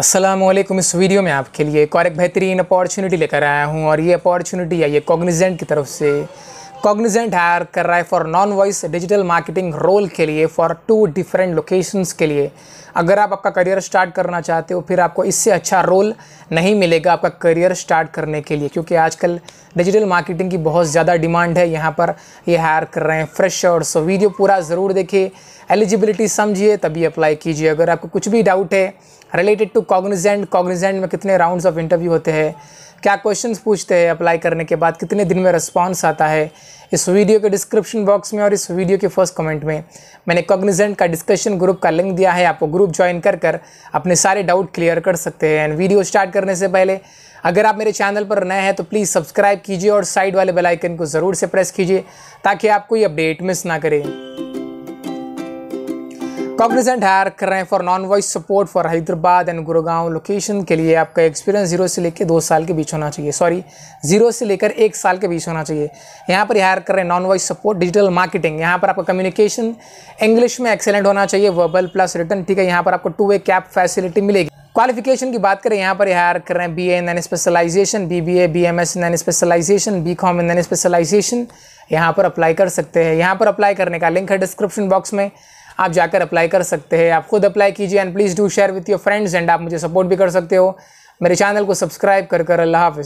असलम इस वीडियो में आपके लिए एक और एक बेहतरीन अपॉर्चुनिटी लेकर आया हूँ और ये अपॉर्चुनिटी आई ये कॉग्निजेंट की तरफ से कॉग्निजेंट हायर कर रहा है for non voice digital marketing role के लिए फॉर टू डिफरेंट लोकेशंस के लिए अगर आप आपका करियर स्टार्ट करना चाहते हो फिर आपको इससे अच्छा रोल नहीं मिलेगा आपका करियर स्टार्ट करने के लिए क्योंकि आजकल डिजिटल मार्केटिंग की बहुत ज़्यादा डिमांड है यहाँ पर ये हायर कर रहे हैं फ्रेश और सो वीडियो पूरा ज़रूर देखिए एलिजिबिलिटी समझिए तभी अप्लाई कीजिए अगर आपको कुछ भी डाउट है रिलेटेड टू कॉग्निजेंट कॉग्निजेंट में कितने राउंड्स ऑफ इंटरव्यू होते हैं क्या क्वेश्चंस पूछते हैं अप्लाई करने के बाद कितने दिन में रिस्पॉन्स आता है इस वीडियो के डिस्क्रिप्शन बॉक्स में और इस वीडियो के फर्स्ट कमेंट में मैंने कॉग्निजेंट का डिस्कशन ग्रुप का लिंक दिया है आपको ग्रुप ज्वाइन कर कर अपने सारे डाउट क्लियर कर सकते हैं एंड वीडियो स्टार्ट करने से पहले अगर आप मेरे चैनल पर नए हैं तो प्लीज़ सब्सक्राइब कीजिए और साइड वाले बेलाइकन को ज़रूर से प्रेस कीजिए ताकि आप कोई अपडेट मिस ना करें कॉग्निजेंट हायर कर रहे हैं for non voice support for Hyderabad and Gurgaon location के लिए आपका एक्सपीरियंस जीरो से लेकर दो साल के बीच होना चाहिए सॉरी जीरो से लेकर एक साल के बीच होना चाहिए यहाँ पर हायर कर रहे हैं non voice support digital marketing यहाँ पर आपका कम्युनिकेशन इंग्लिश में एक्सेलेंट होना चाहिए वर्बल प्लस रिटर्न ठीक है यहाँ पर आपको टू वे कैप फैसिलिटी मिलेगी क्वालिफिकेशन की बात करें यहाँ पर हायर कर रहे हैं B any any specialization B B A B M S any specialization B com any specialization यहाँ पर अप्लाई कर सकते हैं यहाँ पर अप्लाई करने का लिंक है डिस्क्रिप्शन बॉक्स में आप जाकर अप्लाई कर सकते हैं आप खुद अप्लाई कीजिए and please do share with your friends and आप मुझे सपोर्ट भी कर सकते हो मेरे चैनल को सब्सक्राइब कर कर अल्लाह हाफ